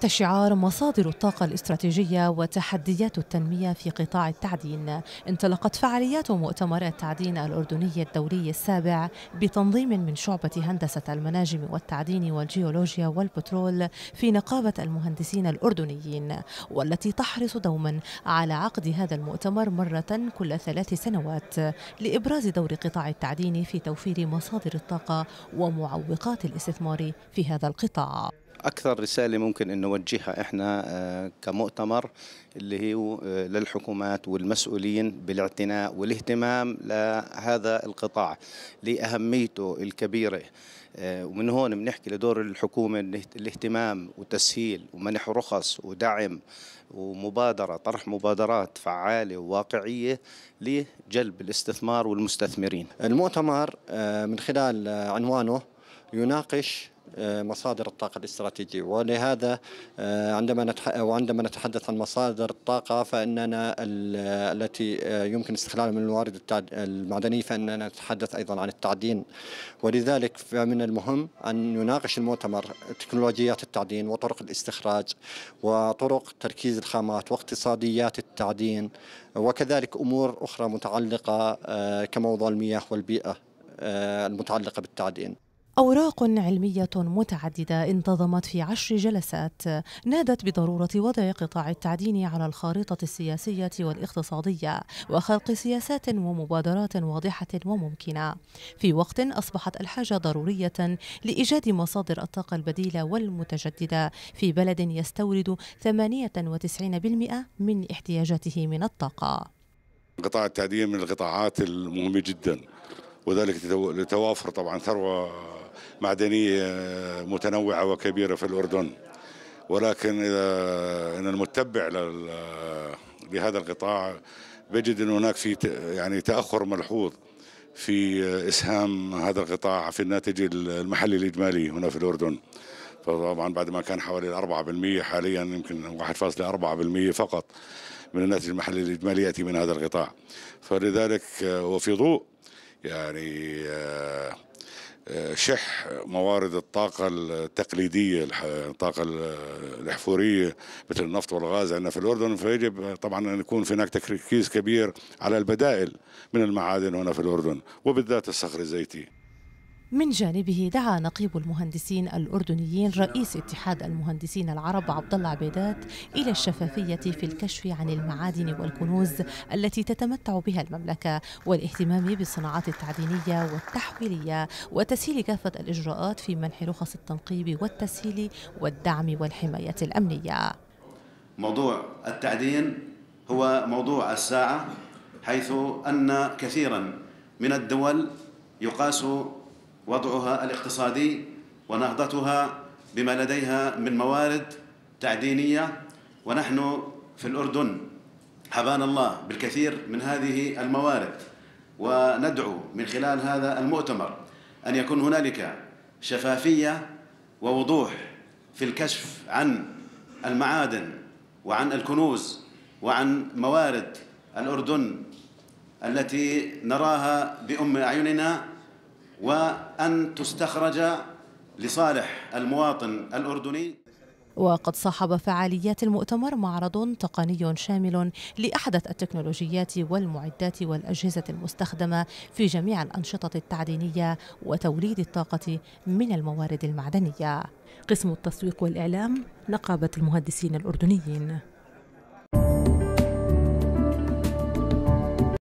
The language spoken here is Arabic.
تحت شعار مصادر الطاقة الاستراتيجية وتحديات التنمية في قطاع التعدين انطلقت فعاليات مؤتمر التعدين الأردني الدولي السابع بتنظيم من شعبة هندسة المناجم والتعدين والجيولوجيا والبترول في نقابة المهندسين الأردنيين والتي تحرص دوما على عقد هذا المؤتمر مرة كل ثلاث سنوات لإبراز دور قطاع التعدين في توفير مصادر الطاقة ومعوقات الاستثمار في هذا القطاع اكثر رساله ممكن ان نوجهها احنا آه، كمؤتمر اللي هو آه، للحكومات والمسؤولين بالاعتناء والاهتمام لهذا القطاع لاهميته الكبيره آه، ومن هون بنحكي لدور الحكومه الاهتمام وتسهيل ومنح رخص ودعم ومبادره طرح مبادرات فعاله وواقعيه لجلب الاستثمار والمستثمرين. المؤتمر من خلال عنوانه يناقش آه، مصادر الطاقة الاستراتيجية ولهذا آه، عندما وعندما نتحدث عن مصادر الطاقة فإننا التي آه، يمكن استخلالها من الموارد المعدنية فإننا نتحدث أيضا عن التعدين ولذلك فمن المهم أن يناقش المؤتمر تكنولوجيات التعدين وطرق الاستخراج وطرق تركيز الخامات واقتصاديات التعدين وكذلك أمور أخرى متعلقة كموضوع المياه والبيئة المتعلقة بالتعدين أوراق علمية متعددة انتظمت في عشر جلسات نادت بضرورة وضع قطاع التعدين على الخارطة السياسية والاقتصادية وخلق سياسات ومبادرات واضحة وممكنة في وقت أصبحت الحاجة ضرورية لإيجاد مصادر الطاقة البديلة والمتجددة في بلد يستورد 98% من احتياجاته من الطاقة قطاع التعدين من القطاعات المهمة جدا وذلك لتوافر طبعا ثروة معدنية آه، متنوعة وكبيرة في الأردن ولكن إذا إن المتبع آه، لهذا القطاع بجد أن هناك في يعني تأخر ملحوظ في آه، إسهام هذا القطاع في الناتج المحلي الإجمالي هنا في الأردن فطبعا بعد ما كان حوالي 4% حاليا يمكن 1.4% فقط من الناتج المحلي الإجمالي يأتي من هذا القطاع فلذلك وفي ضوء يعني شح موارد الطاقة التقليدية الطاقة الأحفورية مثل النفط والغاز عندنا في الأردن فيجب طبعا أن يكون هناك تركيز كبير على البدائل من المعادن هنا في الأردن وبالذات الصخر الزيتي من جانبه دعا نقيب المهندسين الأردنيين رئيس اتحاد المهندسين العرب عبد الله عبيدات إلى الشفافية في الكشف عن المعادن والكنوز التي تتمتع بها المملكة والاهتمام بالصناعات التعدينية والتحويلية وتسهيل كافة الإجراءات في منح رخص التنقيب والتسهيل والدعم والحماية الأمنية موضوع التعدين هو موضوع الساعة حيث أن كثيرا من الدول يقاس وضعها الاقتصادي ونهضتها بما لديها من موارد تعدينية ونحن في الأردن حبانا الله بالكثير من هذه الموارد وندعو من خلال هذا المؤتمر أن يكون هنالك شفافية ووضوح في الكشف عن المعادن وعن الكنوز وعن موارد الأردن التي نراها بأم أعيننا وأن تستخرج لصالح المواطن الأردني وقد صاحب فعاليات المؤتمر معرض تقني شامل لأحدث التكنولوجيات والمعدات والأجهزة المستخدمة في جميع الأنشطة التعدينية وتوليد الطاقة من الموارد المعدنية قسم التسويق والإعلام نقابة المهندسين الأردنيين